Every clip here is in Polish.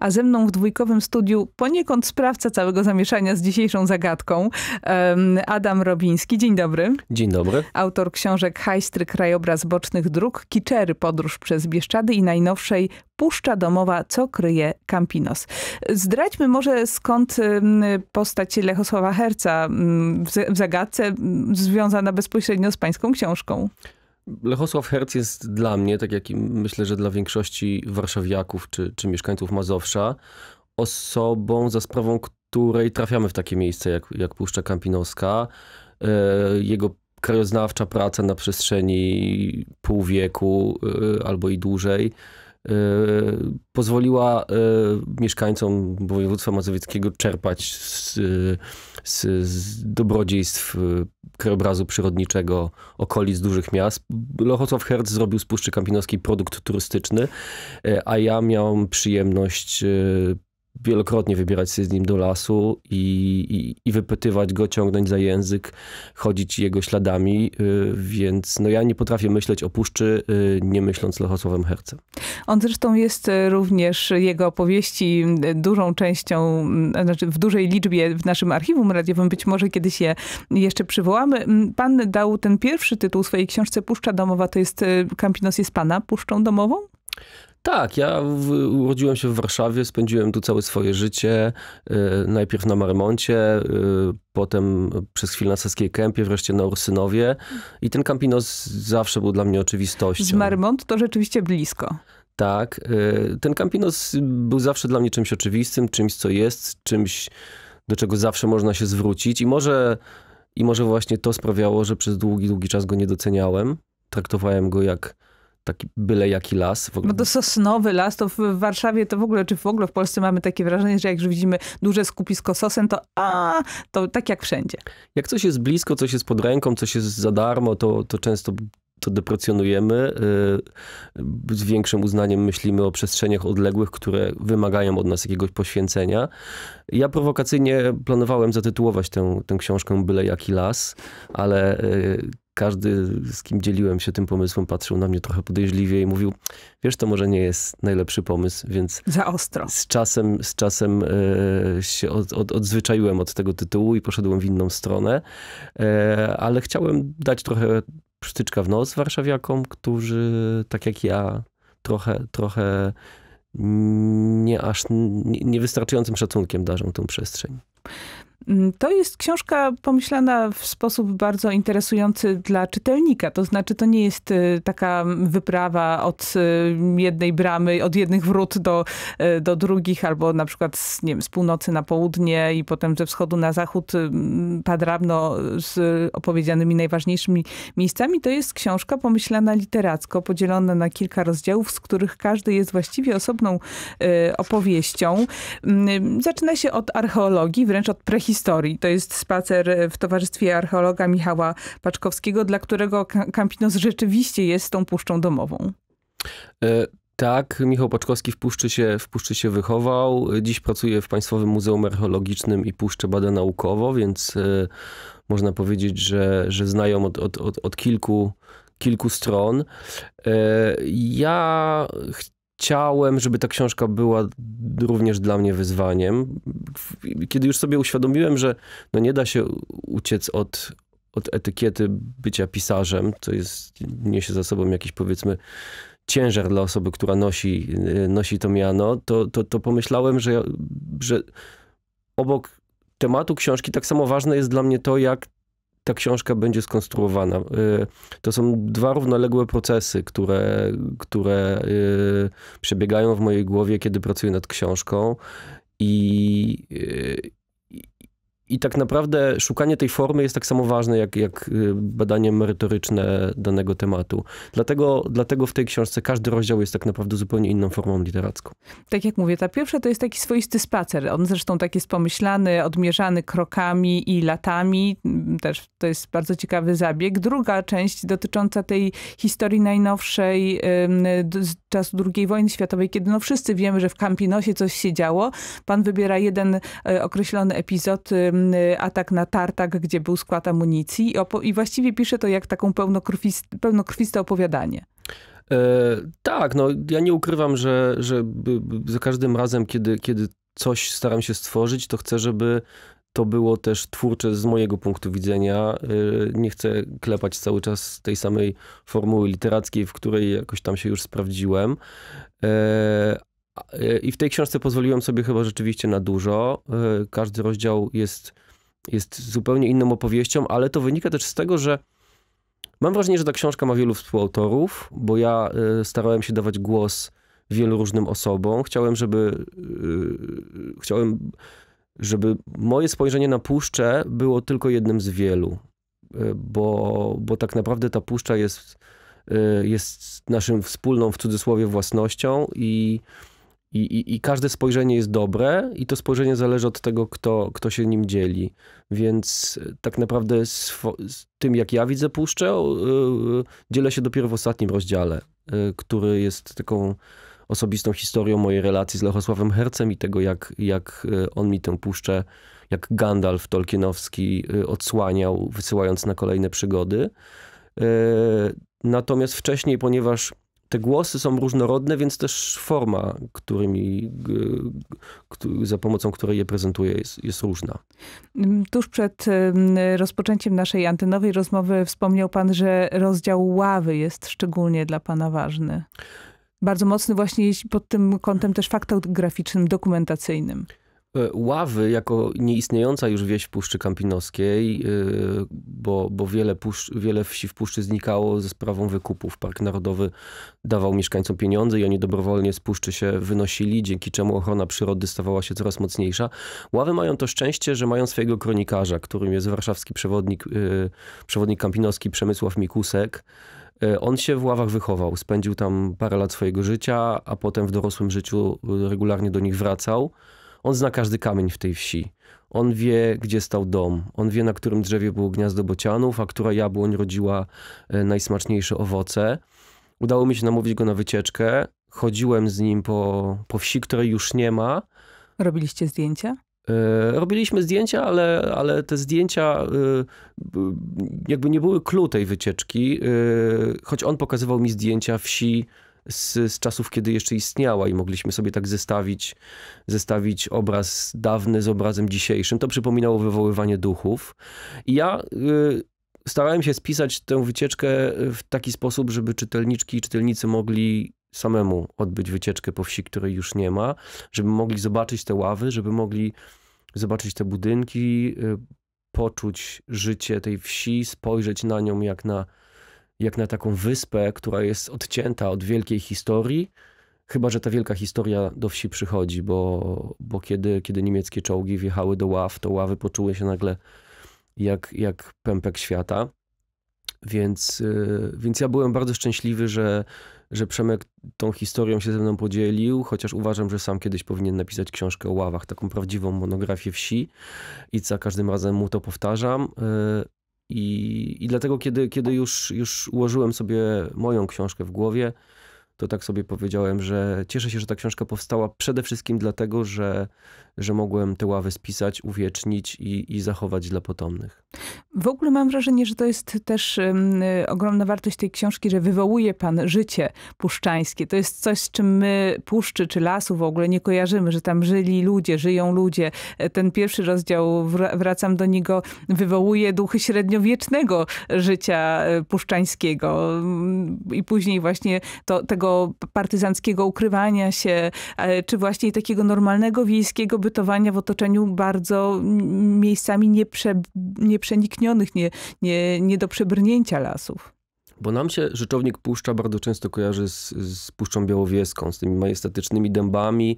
a ze mną w dwójkowym studiu poniekąd sprawca całego zamieszania z dzisiejszą zagadką, Adam Robiński. Dzień dobry. Dzień dobry. Autor książek Hajstry, krajobraz bocznych dróg, Kiczery, podróż przez Bieszczady i najnowszej Puszcza Domowa, co kryje Campinos. Zdradźmy może skąd postać Lechosława Herca mm, w zagadce mm, związana bezpośrednio z pańską książką. Lechosław Herc jest dla mnie, tak jak myślę, że dla większości warszawiaków czy, czy mieszkańców Mazowsza, osobą, za sprawą której trafiamy w takie miejsce jak, jak Puszcza Kampinoska. E, jego krajoznawcza praca na przestrzeni pół wieku e, albo i dłużej E, pozwoliła e, mieszkańcom województwa mazowieckiego czerpać z, e, z, z dobrodziejstw krajobrazu przyrodniczego okolic dużych miast. Lochocław Herc zrobił z Puszczy Kampinoskiej produkt turystyczny, a ja miałem przyjemność wielokrotnie wybierać się z nim do lasu i, i, i, wypytywać go, ciągnąć za język, chodzić jego śladami, y, więc no ja nie potrafię myśleć o puszczy, y, nie myśląc Lechosławem herce. On zresztą jest y, również, jego opowieści dużą częścią, znaczy w dużej liczbie w naszym archiwum radiowym, być może kiedyś je jeszcze przywołamy. Pan dał ten pierwszy tytuł swojej książce Puszcza Domowa, to jest Campinos jest Pana Puszczą Domową? Tak, ja w, urodziłem się w Warszawie, spędziłem tu całe swoje życie. E, najpierw na Marmoncie, e, potem przez chwilę na Saskiej Kępie, wreszcie na Ursynowie. I ten Campinos zawsze był dla mnie oczywistością. Z Marmont to rzeczywiście blisko. Tak. E, ten Campinos był zawsze dla mnie czymś oczywistym, czymś co jest, czymś do czego zawsze można się zwrócić. I może, I może właśnie to sprawiało, że przez długi, długi czas go nie doceniałem. Traktowałem go jak taki byle jaki las. W ogóle. No to sosnowy las, to w Warszawie to w ogóle, czy w ogóle w Polsce mamy takie wrażenie, że jak już widzimy duże skupisko sosen, to a, to tak jak wszędzie. Jak coś jest blisko, coś jest pod ręką, coś jest za darmo, to, to często to deprecjonujemy. Y, z większym uznaniem myślimy o przestrzeniach odległych, które wymagają od nas jakiegoś poświęcenia. Ja prowokacyjnie planowałem zatytułować tę, tę książkę Byle jaki las, ale y, każdy, z kim dzieliłem się tym pomysłem, patrzył na mnie trochę podejrzliwie i mówił, wiesz, to może nie jest najlepszy pomysł, więc... Za ostro. Z czasem, z czasem e, się od, od, odzwyczaiłem od tego tytułu i poszedłem w inną stronę, e, ale chciałem dać trochę sztyczka w nos warszawiakom, którzy, tak jak ja, trochę, trochę nie aż niewystarczającym szacunkiem darzą tą przestrzeń. Mm, to jest książka pomyślana w sposób bardzo interesujący dla czytelnika. To znaczy, to nie jest y, taka wyprawa od y, jednej bramy, od jednych wrót do, y, do drugich, albo na przykład z, nie wiem, z północy na południe i potem ze wschodu na zachód padrabno z opowiedzianymi najważniejszymi miejscami. To jest książka pomyślana literacko, podzielona na kilka rozdziałów, z których każdy jest właściwie osobną opowieścią. Mm, zaczyna się od archeologii, wręcz od prehistorii historii. To jest spacer w towarzystwie archeologa Michała Paczkowskiego, dla którego Campinos rzeczywiście jest tą puszczą domową. E, tak, Michał Paczkowski w Puszczy, się, w Puszczy się wychował. Dziś pracuje w Państwowym Muzeum Archeologicznym i Puszczę bada naukowo, więc e, można powiedzieć, że, że znają od, od, od, od kilku, kilku stron. E, ja chciałem, żeby ta książka była również dla mnie wyzwaniem. Kiedy już sobie uświadomiłem, że no nie da się uciec od, od etykiety bycia pisarzem, to jest, niesie za sobą jakiś powiedzmy ciężar dla osoby, która nosi, nosi to miano, to, to, to pomyślałem, że, że obok tematu książki tak samo ważne jest dla mnie to, jak ta książka będzie skonstruowana. Y, to są dwa równoległe procesy, które, które y, przebiegają w mojej głowie, kiedy pracuję nad książką. I, y, i tak naprawdę szukanie tej formy jest tak samo ważne jak, jak y, badanie merytoryczne danego tematu. Dlatego, dlatego w tej książce każdy rozdział jest tak naprawdę zupełnie inną formą literacką. Tak jak mówię, ta pierwsza to jest taki swoisty spacer. On zresztą tak jest pomyślany, odmierzany krokami i latami. Mm, też to jest bardzo ciekawy zabieg. Druga część dotycząca tej historii najnowszej z czasu II wojny światowej, kiedy no wszyscy wiemy, że w Campinosie coś się działo. Pan wybiera jeden e, określony epizod atak na tartak, gdzie był skład amunicji i, i właściwie pisze to jak taką pełnokrwist pełnokrwiste opowiadanie. E, tak, no ja nie ukrywam, że, że za każdym razem, kiedy, kiedy coś staram się stworzyć, to chcę, żeby to było też twórcze z mojego punktu widzenia. E, nie chcę klepać cały czas tej samej formuły literackiej, w której jakoś tam się już sprawdziłem, e, i w tej książce pozwoliłem sobie chyba rzeczywiście na dużo. E, każdy rozdział jest, jest zupełnie inną opowieścią, ale to wynika też z tego, że mam wrażenie, że ta książka ma wielu współautorów, bo ja e, starałem się dawać głos wielu różnym osobom. Chciałem, żeby e, chciałem, żeby moje spojrzenie na puszczę było tylko jednym z wielu, bo, bo tak naprawdę ta puszcza jest, jest naszym wspólną w cudzysłowie własnością i i, i, I, każde spojrzenie jest dobre, i to spojrzenie zależy od tego, kto, kto się nim dzieli. Więc e, tak naprawdę z, z tym, jak ja widzę puszczę, yy, dzielę się dopiero w ostatnim rozdziale, yy, który jest taką osobistą historią mojej relacji z Lechosławem Hercem i tego, jak, jak on mi tę puszczę, jak Gandalf Tolkienowski odsłaniał, wysyłając na kolejne przygody. Natomiast wcześniej, ponieważ te głosy są różnorodne, więc też forma, którymi, za pomocą której je prezentuję, jest, jest różna. Tuż przed rozpoczęciem naszej antenowej rozmowy wspomniał pan, że rozdział ławy jest szczególnie dla pana ważny. Bardzo mocny właśnie pod tym kątem też faktograficznym, dokumentacyjnym. E, ławy jako nieistniejąca już wieś w Puszczy Kampinoskiej, e, bo, bo wiele, wiele wsi w Puszczy znikało ze sprawą wykupów. Park Narodowy dawał mieszkańcom pieniądze i oni dobrowolnie z Puszczy się wynosili, dzięki czemu ochrona przyrody stawała się coraz mocniejsza. Ławy mają to szczęście, że mają swojego kronikarza, którym jest warszawski przewodnik, e, przewodnik kampinoski Przemysław Mikusek. On się w ławach wychował, spędził tam parę lat swojego życia, a potem w dorosłym życiu regularnie do nich wracał. On zna każdy kamień w tej wsi. On wie, gdzie stał dom. On wie, na którym drzewie było gniazdo bocianów, a która jabłoń rodziła e, najsmaczniejsze owoce. Udało mi się namówić go na wycieczkę. Chodziłem z nim po, po wsi, której już nie ma. Robiliście zdjęcia? E, robiliśmy zdjęcia, ale, ale te zdjęcia e, jakby nie były clue tej wycieczki, choć on pokazywał mi zdjęcia wsi z, z czasów, kiedy jeszcze istniała i mogliśmy sobie tak zestawić, zestawić obraz dawny z obrazem dzisiejszym. To przypominało wywoływanie duchów. I ja y, starałem się spisać tę wycieczkę w taki sposób, żeby czytelniczki i czytelnicy mogli samemu odbyć wycieczkę po wsi, której już nie ma, żeby mogli zobaczyć te ławy, żeby mogli zobaczyć te budynki, y, poczuć życie tej wsi, spojrzeć na nią jak na jak na taką wyspę, która jest odcięta od wielkiej historii, chyba że ta wielka historia do wsi przychodzi, bo, bo kiedy, kiedy niemieckie czołgi wjechały do ław, to ławy poczuły się nagle jak, jak pępek świata. Więc, y, więc ja byłem bardzo szczęśliwy, że, że Przemek tą historią się ze mną podzielił, chociaż uważam, że sam kiedyś powinien napisać książkę o ławach, taką prawdziwą monografię wsi i za każdym razem mu to powtarzam. Y, i, i dlatego, kiedy, kiedy już, już ułożyłem sobie moją książkę w głowie, to tak sobie powiedziałem, że cieszę się, że ta książka powstała przede wszystkim dlatego, że że mogłem te ławy spisać, uwiecznić i, i zachować dla potomnych. W ogóle mam wrażenie, że to jest też ogromna wartość tej książki, że wywołuje pan życie puszczańskie. To jest coś, z czym my puszczy czy lasu w ogóle nie kojarzymy, że tam żyli ludzie, żyją ludzie. E, ten pierwszy rozdział, wracam do niego, wywołuje duchy średniowiecznego życia e, puszczańskiego mm, i później właśnie to, tego partyzanckiego ukrywania się, e, czy właśnie takiego normalnego wiejskiego bytowania w otoczeniu bardzo miejscami nieprze, nieprzeniknionych, nie, nie, nie do przebrnięcia lasów. Bo nam się rzeczownik puszcza bardzo często kojarzy z, z Puszczą Białowieską, z tymi majestatycznymi dębami,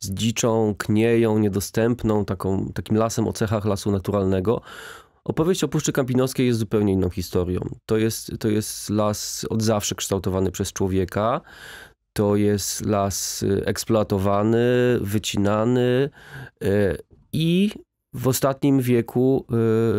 z dziczą, knieją, niedostępną, taką, takim lasem o cechach lasu naturalnego. Opowieść o Puszczy Kampinoskiej jest zupełnie inną historią. To jest, to jest las od zawsze kształtowany przez człowieka to jest las y, eksploatowany, wycinany y, i w ostatnim wieku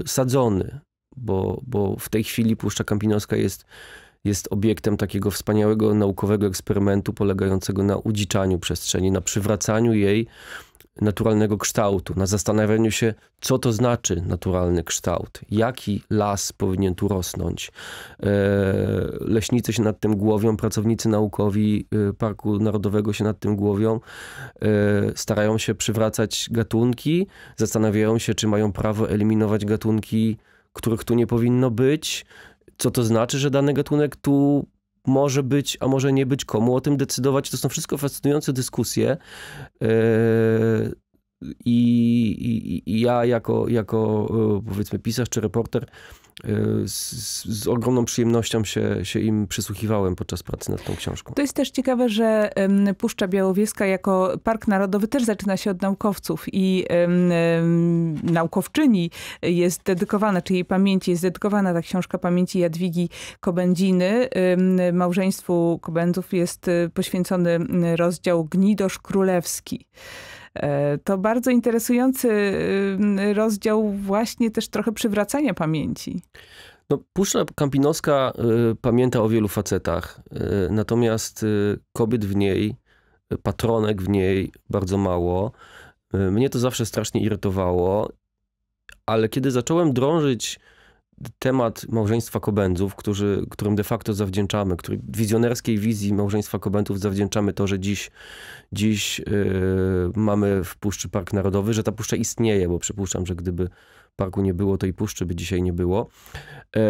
y, sadzony, bo, bo w tej chwili Puszcza Kampinowska jest, jest obiektem takiego wspaniałego naukowego eksperymentu polegającego na udziczaniu przestrzeni, na przywracaniu jej naturalnego kształtu, na zastanawianiu się, co to znaczy naturalny kształt, jaki las powinien tu rosnąć. E, leśnicy się nad tym głowią, pracownicy naukowi e, Parku Narodowego się nad tym głowią, e, starają się przywracać gatunki, zastanawiają się, czy mają prawo eliminować gatunki, których tu nie powinno być, co to znaczy, że dany gatunek tu może być, a może nie być, komu o tym decydować. To są wszystko fascynujące dyskusje. E, I, i, i ja jako, jako e, powiedzmy pisarz czy reporter Y, z, z, ogromną przyjemnością się, się im przysłuchiwałem podczas pracy nad tą książką. To jest też ciekawe, że Puszcza Białowieska jako park narodowy też zaczyna się od naukowców i naukowczyni jest dedykowana, czy jej pamięci jest dedykowana ta książka pamięci Jadwigi Kobędziny. Małżeństwu Kobędzów jest y, poświęcony mm, rozdział Gnidosz Królewski. E, to bardzo interesujący y, rozdział właśnie też trochę przywracania pamięci. No, Puszcza Kampinoska y, pamięta o wielu facetach, y, natomiast kobiet w niej, patronek w niej bardzo mało. Mnie to zawsze strasznie irytowało, ale kiedy zacząłem drążyć temat małżeństwa Kobędzów, którzy, którym de facto zawdzięczamy, który, wizjonerskiej wizji małżeństwa Kobędzów zawdzięczamy to, że dziś, dziś yy, mamy w Puszczy Park Narodowy, że ta puszcza istnieje, bo przypuszczam, że gdyby parku nie było, to i puszczy by dzisiaj nie było. Yy,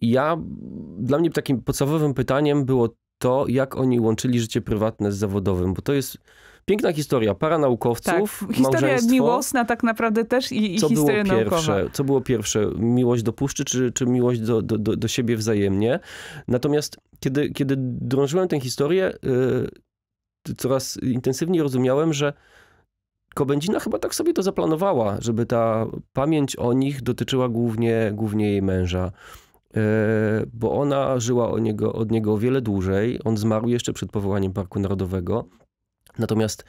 ja, dla mnie takim podstawowym pytaniem było to, jak oni łączyli życie prywatne z zawodowym, bo to jest Piękna historia, para naukowców, tak. Historia miłosna tak naprawdę też i, i co historia było pierwsze, naukowa. Co było pierwsze? Miłość do puszczy, czy, czy miłość do, do, do, do siebie wzajemnie? Natomiast kiedy, kiedy drążyłem tę historię, yy, coraz intensywniej rozumiałem, że Kobędzina chyba tak sobie to zaplanowała, żeby ta pamięć o nich dotyczyła głównie, głównie jej męża. Y, bo ona żyła niego, od niego o wiele dłużej. On zmarł jeszcze przed powołaniem Parku Narodowego. Natomiast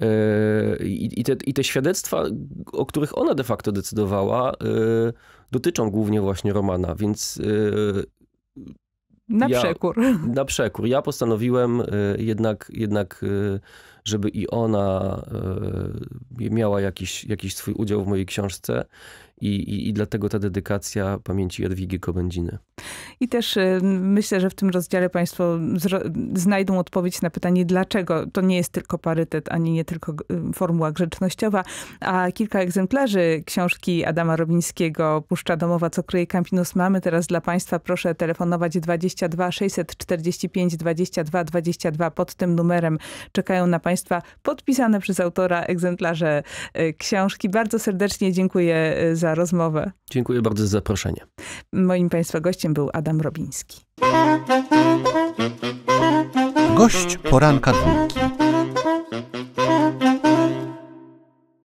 e, i, te, i te świadectwa, o których ona de facto decydowała, e, dotyczą głównie właśnie Romana, więc. E, na ja, przekór. Na przekór. Ja postanowiłem jednak, jednak żeby i ona miała jakiś, jakiś swój udział w mojej książce i, i, i dlatego ta dedykacja pamięci Jadwigi Kobędziny. I też y, myślę, że w tym rozdziale Państwo znajdą odpowiedź na pytanie, dlaczego to nie jest tylko parytet, ani nie tylko y, formuła grzecznościowa, a kilka egzemplarzy książki Adama Robińskiego Puszcza Domowa, co kryje Campinus mamy teraz dla Państwa. Proszę telefonować 22 645 22 22 pod tym numerem. Czekają na Państwa podpisane przez autora egzemplarze y, książki. Bardzo serdecznie dziękuję za za rozmowę. Dziękuję bardzo za zaproszenie. Moim Państwa gościem był Adam Robiński. Gość poranka dwójki.